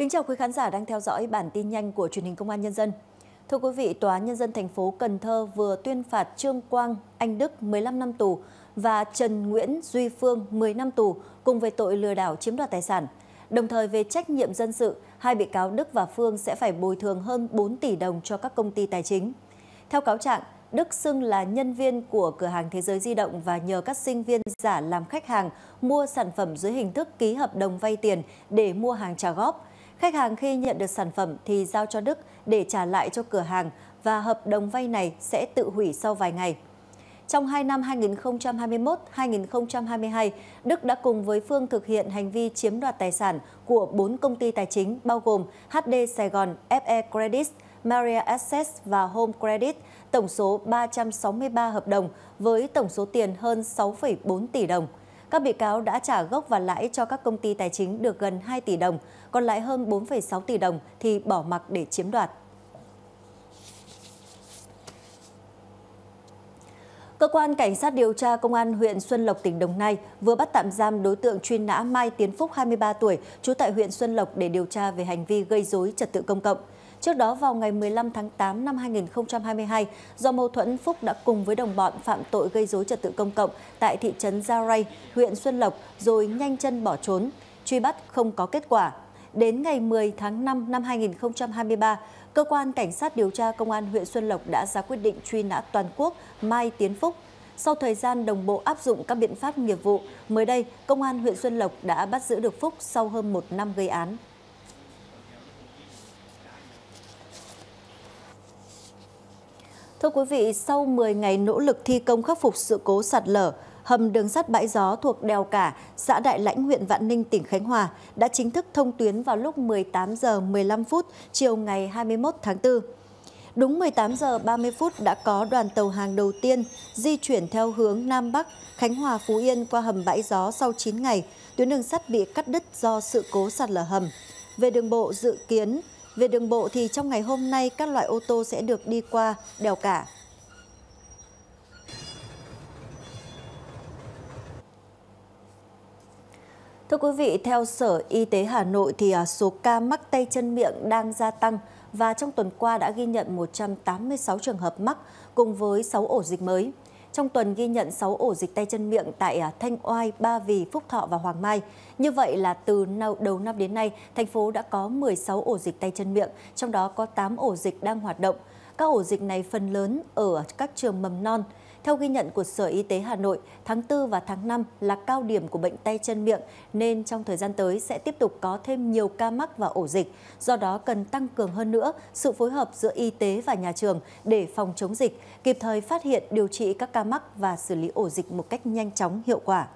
Kính chào quý khán giả đang theo dõi bản tin nhanh của truyền hình Công an Nhân dân. Thưa quý vị, Tòa Nhân dân thành phố Cần Thơ vừa tuyên phạt Trương Quang, Anh Đức 15 năm tù và Trần Nguyễn Duy Phương 10 năm tù cùng về tội lừa đảo chiếm đoạt tài sản. Đồng thời về trách nhiệm dân sự, hai bị cáo Đức và Phương sẽ phải bồi thường hơn 4 tỷ đồng cho các công ty tài chính. Theo cáo trạng, Đức xưng là nhân viên của cửa hàng Thế giới di động và nhờ các sinh viên giả làm khách hàng mua sản phẩm dưới hình thức ký hợp đồng vay tiền để mua hàng trả góp Khách hàng khi nhận được sản phẩm thì giao cho Đức để trả lại cho cửa hàng và hợp đồng vay này sẽ tự hủy sau vài ngày. Trong 2 năm 2021-2022, Đức đã cùng với Phương thực hiện hành vi chiếm đoạt tài sản của 4 công ty tài chính bao gồm HD Sài Gòn, FE Credit, Maria Access và Home Credit, tổng số 363 hợp đồng với tổng số tiền hơn 6,4 tỷ đồng các bị cáo đã trả gốc và lãi cho các công ty tài chính được gần 2 tỷ đồng, còn lại hơn 4,6 tỷ đồng thì bỏ mặc để chiếm đoạt. Cơ quan Cảnh sát điều tra Công an huyện Xuân Lộc, tỉnh Đồng Nai vừa bắt tạm giam đối tượng truy nã Mai Tiến Phúc, 23 tuổi, trú tại huyện Xuân Lộc để điều tra về hành vi gây dối trật tự công cộng. Trước đó vào ngày 15 tháng 8 năm 2022, do mâu thuẫn Phúc đã cùng với đồng bọn phạm tội gây dối trật tự công cộng tại thị trấn Gia Ray, huyện Xuân Lộc rồi nhanh chân bỏ trốn, truy bắt không có kết quả. Đến ngày 10 tháng 5 năm 2023, cơ quan cảnh sát điều tra công an huyện Xuân Lộc đã ra quyết định truy nã toàn quốc Mai Tiến Phúc sau thời gian đồng bộ áp dụng các biện pháp nghiệp vụ, mới đây, Công an huyện Xuân Lộc đã bắt giữ được Phúc sau hơn một năm gây án. Thưa quý vị, sau 10 ngày nỗ lực thi công khắc phục sự cố sạt lở, hầm đường sắt bãi gió thuộc đèo cả, xã Đại Lãnh, huyện Vạn Ninh, tỉnh Khánh Hòa đã chính thức thông tuyến vào lúc 18 giờ 15 phút chiều ngày 21 tháng 4. Đúng 18 giờ 30 phút đã có đoàn tàu hàng đầu tiên di chuyển theo hướng Nam Bắc, Khánh Hòa, Phú Yên qua hầm bãi gió sau 9 ngày. Tuyến đường sắt bị cắt đứt do sự cố sạt lở hầm. Về đường bộ dự kiến về đường bộ thì trong ngày hôm nay các loại ô tô sẽ được đi qua đèo cả. Thưa quý vị, theo Sở Y tế Hà Nội thì à, số ca mắc tay chân miệng đang gia tăng và trong tuần qua đã ghi nhận 186 trường hợp mắc cùng với 6 ổ dịch mới. Trong tuần ghi nhận 6 ổ dịch tay chân miệng tại à, Thanh Oai, Ba Vì, Phúc Thọ và Hoàng Mai. Như vậy là từ đầu năm đến nay, thành phố đã có 16 ổ dịch tay chân miệng, trong đó có 8 ổ dịch đang hoạt động. Các ổ dịch này phần lớn ở các trường mầm non. Theo ghi nhận của Sở Y tế Hà Nội, tháng 4 và tháng 5 là cao điểm của bệnh tay chân miệng nên trong thời gian tới sẽ tiếp tục có thêm nhiều ca mắc và ổ dịch. Do đó cần tăng cường hơn nữa sự phối hợp giữa y tế và nhà trường để phòng chống dịch, kịp thời phát hiện điều trị các ca mắc và xử lý ổ dịch một cách nhanh chóng, hiệu quả.